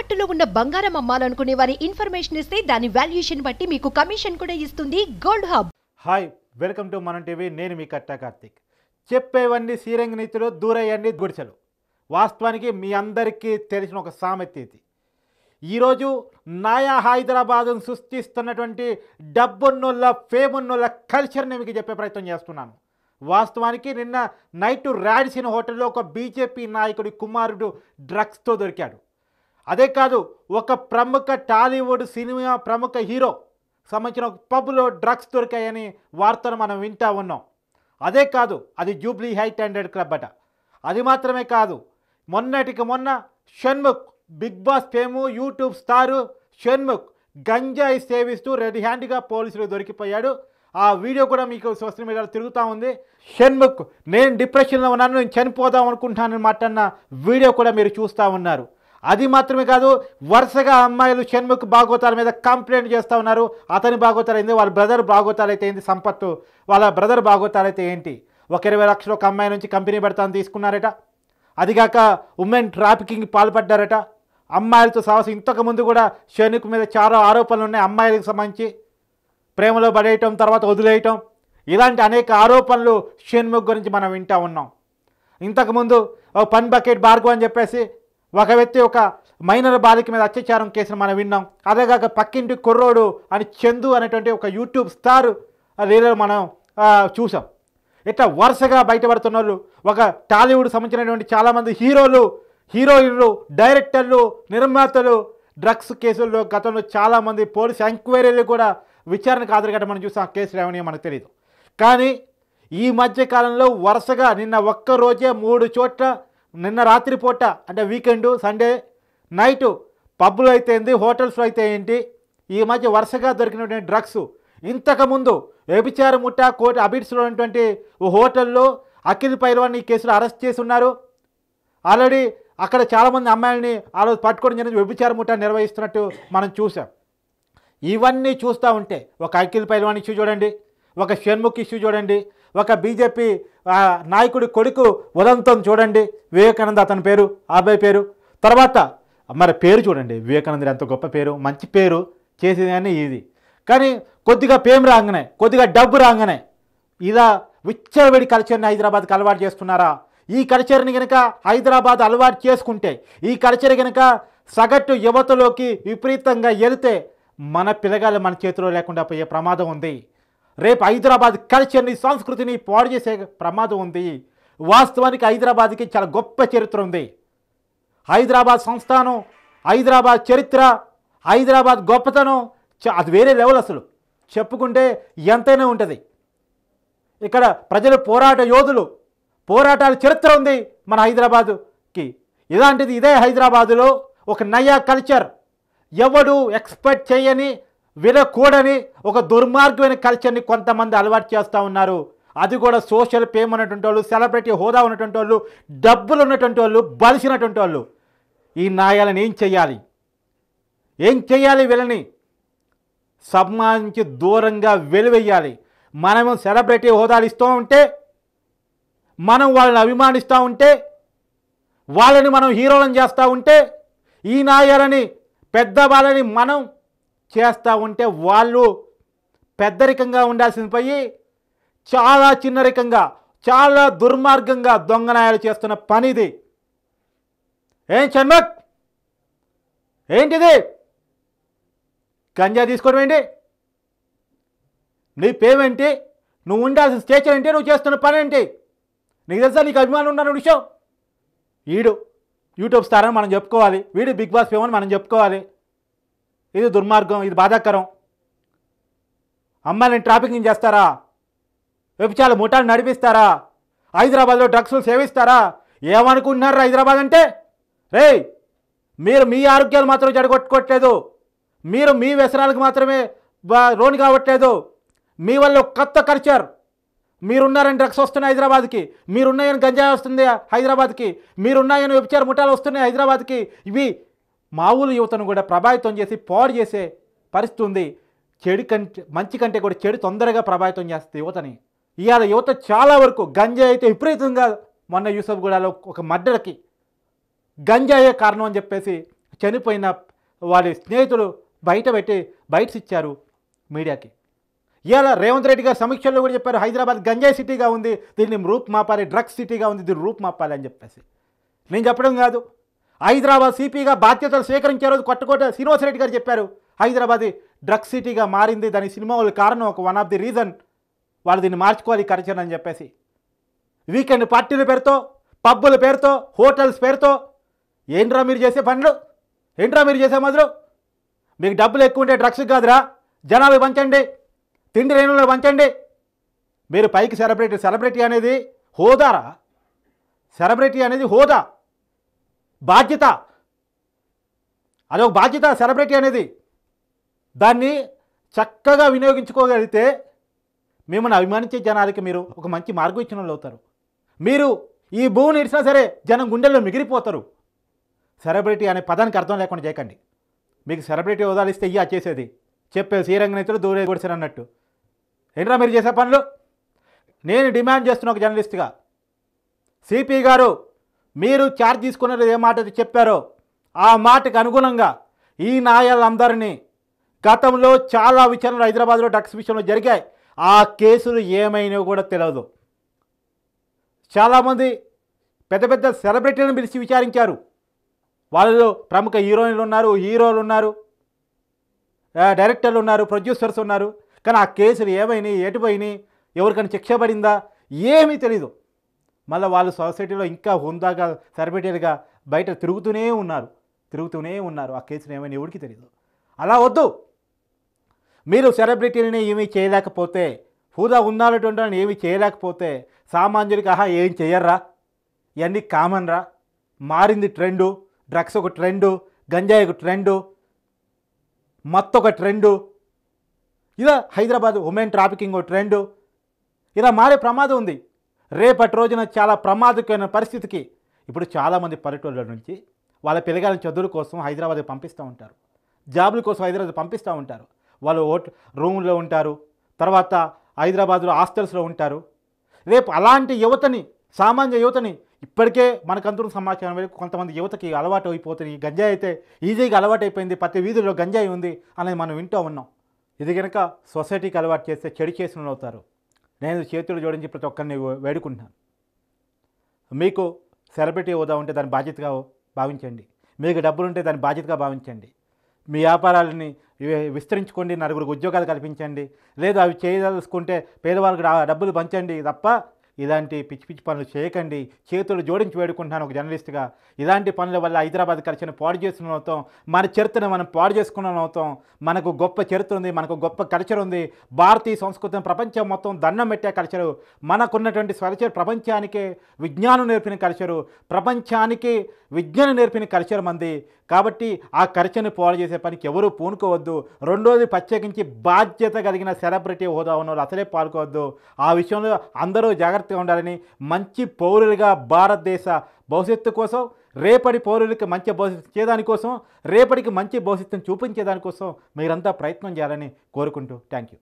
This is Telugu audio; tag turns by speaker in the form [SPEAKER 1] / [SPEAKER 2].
[SPEAKER 1] తాకట్టులో ఉన్న బంగారం అమ్మాలనుకునే వారి ఇన్ఫర్మేషన్ ఇస్తే దాని వాల్యుయేషన్ బట్టి మీకు కమిషన్ కూడా ఇస్తుంది gold hub hi welcome to మన టీవీ నేను మీ కట్ట కార్తిక్ చెప్పేవన్నీ సీరంగ నీతులు దూరయ్యండి గుడిసెలు వాస్తవానికి మీ అందరికీ తెలిసిన ఒక సామెత ఇది ఈరోజు నాయా హైదరాబాద్ను సృష్టిస్తున్నటువంటి డబ్బున్నోళ్ళ ఫేమున్నోళ్ళ కల్చర్ని మీకు చెప్పే ప్రయత్నం చేస్తున్నాను వాస్తవానికి నిన్న నైట్ రాడిసిన హోటల్లో ఒక బీజేపీ నాయకుడి కుమారుడు డ్రగ్స్తో దొరికాడు అదే కాదు ఒక ప్రముఖ టాలీవుడ్ సినిమా ప్రముఖ హీరో సంబంధించిన ఒక పబ్లో డ్రగ్స్ దొరికాయని వార్తను మనం వింటా ఉన్నాం అదే కాదు అది జూబ్లీ హై స్టాండర్డ్ క్లబ్ అట అది మాత్రమే కాదు మొన్నటికి మొన్న Shanmukh Bigg Boss fame YouTube star Shanmukh గంజాయి సేవిస్తూ రెడ్ హ్యాండ్గా పోలీసులు దొరికిపోయాడు ఆ వీడియో కూడా మీకు సోషల్ మీడియాలో తిరుగుతూ ఉంది షణ్ముఖ్ నేను డిప్రెషన్లో ఉన్నాను నేను చనిపోదాం అనుకుంటున్నాను మాటన్న వీడియో కూడా మీరు చూస్తూ ఉన్నారు అది మాత్రమే కాదు వరుసగా అమ్మాయిలు షణ్ముఖ్ భాగోతాల మీద కంప్లైంట్ చేస్తూ ఉన్నారు అతని భాగోతాలు ఏంది వాళ్ళ బ్రదర్ భాగోతాలు అయితే ఏంది సంపత్తు వాళ్ళ బ్రదర్ భాగోతాలు అయితే ఏంటి ఒక ఇరవై లక్షలు ఒక అమ్మాయి నుంచి కంపెనీ పెడతాను తీసుకున్నారట అదిగాక ఉమెన్ ట్రాఫికింగ్ పాల్పడ్డారట అమ్మాయిలతో సాహసం ఇంతకుముందు కూడా షణ్ముఖ్ మీద చాలా ఆరోపణలు ఉన్నాయి అమ్మాయిలకు సంబంధించి ప్రేమలో పడేయటం తర్వాత వదిలేయటం ఇలాంటి అనేక ఆరోపణలు షణ్ముఖ్ గురించి మనం వింటూ ఉన్నాం ఇంతకుముందు పన్ బకెట్ బార్గు అని చెప్పేసి ఒక వ్యక్తి ఒక మైనర్ బాలిక మీద అత్యాచారం కేసును మనం విన్నాం అదేగాక పక్కింటి కుర్రోడు అని చందు అనేటువంటి ఒక యూట్యూబ్ స్టార్ రీలర్ మనం చూసాం ఇట్లా వరుసగా బయటపడుతున్న వాళ్ళు ఒక టాలీవుడ్ సంబంధించినటువంటి చాలామంది హీరోలు హీరోయిన్లు డైరెక్టర్లు నిర్మాతలు డ్రగ్స్ కేసుల్లో గతంలో చాలామంది పోలీస్ ఎంక్వైరీలు కూడా విచారణకు హాజరుగట్ట మనం చూసాం కేసు ఏమని మనకు తెలియదు కానీ ఈ మధ్యకాలంలో వరుసగా నిన్న ఒక్కరోజే మూడు చోట్ల నిన్న రాత్రి పూట అంటే వీకెండ్ సండే నైటు పబ్బులు అయితే ఏంటి హోటల్స్లో అయితే ఏంటి ఈ మధ్య వరుసగా దొరికినటువంటి డ్రగ్స్ ఇంతకుముందు వ్యభిచార ముఠా కోట అబిడ్స్లో ఉన్నటువంటి ఓ హోటల్లో అఖిల్ పైల్వాన్ ఈ కేసులో అరెస్ట్ చేసి ఉన్నారు ఆల్రెడీ అక్కడ చాలామంది అమ్మాయిలని ఆ రోజు పట్టుకోవడం జరిగింది వ్యభిచార ముఠా నిర్వహిస్తున్నట్టు మనం చూసాం ఇవన్నీ చూస్తూ ఉంటే ఒక అఖిల్ పైల్వాన్ ఇష్యూ చూడండి ఒక షణ్ముఖ్ ఇష్యూ చూడండి ఒక బీజేపీ నాయకుడి కొడుకు ఉదంతం చూడండి వివేకానంద అతని పేరు అబ్బాయి పేరు తర్వాత మరి పేరు చూడండి వివేకానంద ఎంత గొప్ప పేరు మంచి పేరు చేసేది కానీ ఇది కానీ కొద్దిగా పేమ్ రాగానే కొద్దిగా డబ్బు రాగానే ఇలా విచ్చలవిడి కల్చర్ని హైదరాబాద్కి అలవాటు చేస్తున్నారా ఈ కల్చర్ని కనుక హైదరాబాద్ అలవాటు చేసుకుంటే ఈ కల్చర్ కనుక సగటు యువతలోకి విపరీతంగా వెళితే మన పిల్లగాలు మన చేతిలో లేకుండా పోయే ప్రమాదం ఉంది రేపు హైదరాబాద్ కల్చర్ని సంస్కృతిని పాడు చేసే ప్రమాదం ఉంది వాస్తవానికి హైదరాబాద్కి చాలా గొప్ప చరిత్ర ఉంది హైదరాబాద్ సంస్థానం హైదరాబాద్ చరిత్ర హైదరాబాద్ గొప్పతనం అది వేరే లెవెల్ అసలు చెప్పుకుంటే ఎంతైనా ఉంటుంది ఇక్కడ ప్రజలు పోరాట యోధులు పోరాటాల చరిత్ర ఉంది మన హైదరాబాదుకి ఇలాంటిది ఇదే హైదరాబాదులో ఒక నయా కల్చర్ ఎవడు ఎక్స్పెక్ట్ చేయని వినకూడని ఒక దుర్మార్గమైన కల్చర్ని కొంతమంది అలవాటు చేస్తూ ఉన్నారు అది కూడా సోషల్ ఫేమ్ ఉన్నటువంటి వాళ్ళు సెలబ్రిటీ హోదా ఉన్నటువంటి వాళ్ళు డబ్బులు ఉన్నటువంటి వాళ్ళు బలిసినటువంటి వాళ్ళు ఈ నాయాలను ఏం చేయాలి ఏం చేయాలి వీళ్ళని సమాజం దూరంగా వెలువెయ్యాలి మనము సెలబ్రిటీ హోదాలు ఇస్తూ ఉంటే మనం వాళ్ళని అభిమానిస్తూ ఉంటే వాళ్ళని మనం హీరోలను చేస్తూ ఉంటే ఈ నాయాలని పెద్ద వాళ్ళని మనం చేస్తూ ఉంటే వాళ్ళు పెద్దరికంగా ఉండాల్సిన పోయి చాలా చిన్నరికంగా చాలా దుర్మార్గంగా దొంగనాయాలు చేస్తున్న పనిది ఏం చన్మక్ ఏంటిది గంజా తీసుకోవడం ఏంటి నీ పేమెంటి నువ్వు ఉండాల్సిన స్టేచర్ ఏంటి నువ్వు చేస్తున్న పని ఏంటి నీకు తెలుసా నీకు అభిమానులు ఉన్నాను విషయం వీడు యూట్యూబ్ స్టార్ అని మనం చెప్పుకోవాలి వీడు బిగ్ బాస్ ఫేమ్ అని మనం చెప్పుకోవాలి ఇది దుర్మార్గం ఇది బాధాకరం అమ్మాయిని ట్రాఫికింగ్ చేస్తారా వ్యభిచాల ముఠాలు నడిపిస్తారా హైదరాబాద్లో డ్రగ్స్లు సేవిస్తారా ఏమనుకుంటున్నారు హైదరాబాద్ అంటే రే మీరు మీ ఆరోగ్యాలు మాత్రం జడగొట్టుకోవట్లేదు మీరు మీ వ్యసనాలకు మాత్రమే లోన్ కావట్లేదు మీ వల్ల కొత్త కల్చర్ మీరున్నారని డ్రగ్స్ వస్తున్నాయి హైదరాబాద్కి మీరున్నాయని గంజాయి వస్తుంది హైదరాబాద్కి మీరున్నాయని వ్యభిచార ముఠాలు వస్తున్నాయి హైదరాబాద్కి ఇవి మామూలు యువతను కూడా ప్రభావితం చేసి పాడు చేసే పరిస్థితి ఉంది చెడు కంటే మంచి కంటే కూడా చెడు తొందరగా ప్రభావితం చేస్తుంది యువతని ఇవాళ యువత చాలా వరకు గంజా అయితే విపరీతంగా మొన్న యూసఫ్ గూడలో ఒక మర్డర్కి గంజాయే కారణం అని చెప్పేసి చనిపోయిన వాడి స్నేహితులు బయట పెట్టి బయట ఇచ్చారు మీడియాకి ఇవాళ రేవంత్ రెడ్డి గారు సమీక్షల్లో కూడా చెప్పారు హైదరాబాద్ గంజాయి సిటీగా ఉంది దీన్ని రూప్ మాపాలి డ్రగ్స్ సిటీగా ఉంది దీన్ని రూప్ మాపాలి అని చెప్పేసి నేను చెప్పడం కాదు హైదరాబాద్ సిపిగా బాధ్యతలు స్వీకరించే రోజు కొట్టకోట శ్రీనివాసరెడ్డి గారు చెప్పారు హైదరాబాద్ డ్రగ్ సిటీగా మారింది దాని సినిమా కారణం ఒక వన్ ఆఫ్ ది రీజన్ వాళ్ళు దీన్ని మార్చుకోవాలి కరచనని అని చెప్పేసి వీకెండ్ పార్టీల పేరుతో పబ్బుల పేరుతో హోటల్స్ పేరుతో ఏంట్రా మీరు చేసే పనులు ఏంట్రా మీరు చేసే మొదలు మీకు డబ్బులు ఎక్కువ ఉంటే డ్రగ్స్ కాదురా జనాలు పంచండి తిండి రేణులు పంచండి మీరు పైకి సెలబ్రిటీ సెలబ్రిటీ అనేది హోదారా సెలబ్రిటీ అనేది హోదా బాధ్యత అదొక బాధ్యత సెలబ్రిటీ అనేది దాన్ని చక్కగా వినియోగించుకోగలిగితే మిమ్మల్ని అభిమానించే జనాలకి మీరు ఒక మంచి మార్గం ఇచ్చిన వాళ్ళు అవుతారు మీరు ఈ భూమిని ఇచ్చినా సరే జనం గుండెల్లో మిగిలిపోతారు సెలబ్రిటీ అనే పదానికి అర్థం లేకుండా చేయకండి మీకు సెలబ్రిటీ ఉదాలిస్తే ఇయ్యా చేసేది చెప్పే శ్రీరంగనేతలు దూరే కొడిసారు అన్నట్టు ఏంట్రా మీరు చేసే పనులు నేను డిమాండ్ చేస్తున్న ఒక జర్నలిస్ట్గా సిపి గారు మీరు ఛార్జ్ తీసుకున్నది ఏ మాట చెప్పారో ఆ మాటకు అనుగుణంగా ఈ నాయాలందరినీ గతంలో చాలా విచారణలు హైదరాబాద్లో డ్రగ్స్ విషయంలో జరిగాయి ఆ కేసులు ఏమైనా కూడా తెలియదు చాలామంది పెద్ద పెద్ద సెలబ్రిటీలను పిలిచి విచారించారు వాళ్ళలో ప్రముఖ హీరోయిన్లు ఉన్నారు హీరోలు ఉన్నారు డైరెక్టర్లు ఉన్నారు ప్రొడ్యూసర్స్ ఉన్నారు కానీ ఆ కేసులు ఏమైనాయి ఎటుపోయినాయి ఎవరికైనా శిక్ష పడిందా ఏమీ తెలీదు మళ్ళీ వాళ్ళు సొసైటీలో ఇంకా హుందాగా సెరబెటీలుగా బయట తిరుగుతూనే ఉన్నారు తిరుగుతూనే ఉన్నారు ఆ కేసులు ఏమైనా ఎవరికి తెలియదు అలా వద్దు మీరు సెలబ్రిటీలని ఏమీ చేయలేకపోతే హూదా ఉన్నటువంటి వాళ్ళని ఏమీ చేయలేకపోతే సామాన్యుడికి ఆహా ఏం చేయర్రా ఇవన్నీ కామన్ రా మారింది ట్రెండు డ్రగ్స్ ఒక ట్రెండు గంజాయి ఒక ట్రెండు మత్తు ఒక ట్రెండు ఇలా హైదరాబాద్ ఉమెన్ ట్రాఫికింగ్ ఒక ట్రెండు ఇలా మారే ప్రమాదం ఉంది రేపటి రోజున చాలా ప్రమాదకమైన పరిస్థితికి ఇప్పుడు చాలామంది పల్లెటూళ్ళ నుంచి వాళ్ళ పిల్లగాల చదువుల కోసం హైదరాబాద్ పంపిస్తూ ఉంటారు జాబుల కోసం హైదరాబాద్ పంపిస్తూ ఉంటారు వాళ్ళు ఓట్ రూమ్లో ఉంటారు తర్వాత హైదరాబాద్లో హాస్టల్స్లో ఉంటారు రేపు అలాంటి యువతని సామాన్య యువతని ఇప్పటికే మనకందరూ సమాచారం వరకు కొంతమంది యువతకి అలవాటు అయిపోతుంది గంజాయి అయితే ఈజీగా అలవాటు అయిపోయింది ప్రతి వీధుల్లో గంజాయి ఉంది అనేది మనం వింటూ ఉన్నాం ఇది కనుక సొసైటీకి అలవాటు చేస్తే చెడు చేసిన అవుతారు నేను చేతులు జోడించి ప్రతి ఒక్కరిని వేడుకుంటున్నాను మీకు సెలబ్రిటీ హోదా ఉంటే దాని బాధ్యతగా భావించండి మీకు డబ్బులుంటే దాని బాధ్యతగా భావించండి మీ వ్యాపారాలని విస్తరించుకోండి నలుగురికి ఉద్యోగాలు కల్పించండి లేదు అవి చేయదలుచుకుంటే పేదవాళ్ళకి డబ్బులు పంచండి తప్ప ఇలాంటి పిచ్చి పిచ్చి పనులు చేయకండి చేతులు జోడించి వేడుకుంటున్నాను ఒక జర్నలిస్ట్గా ఇలాంటి పనుల వల్ల హైదరాబాద్ కలిసిన పాడు చేసుకుని అవుతాం మన చరిత్రను మనం పాడు చేసుకున్న అవుతాం మనకు గొప్ప చరిత్ర ఉంది మనకు గొప్ప కల్చర్ ఉంది భారతీయ సంస్కృతిని ప్రపంచం మొత్తం దండం పెట్టే కల్చరు మనకున్నటువంటి కల్చర్ ప్రపంచానికే విజ్ఞానం నేర్పిన కల్చరు ప్రపంచానికి విజ్ఞానం నేర్పిన కల్చర్ మంది కాబట్టి ఆ ఖర్చును పోల చేసే పనికి ఎవరూ పూనుకోవద్దు రెండోది ప్రత్యేకించి బాధ్యత కలిగిన సెలబ్రిటీ హోదా ఉన్నవారు అసలే పాల్గొవద్దు ఆ విషయంలో అందరూ జాగ్రత్తగా ఉండాలని మంచి పౌరులుగా భారతదేశ భవిష్యత్తు కోసం రేపటి పౌరులకి మంచి భవిష్యత్తు చేయడానికోసం రేపటికి మంచి భవిష్యత్తును చూపించేదానికోసం మీరంతా ప్రయత్నం చేయాలని కోరుకుంటూ థ్యాంక్ యూ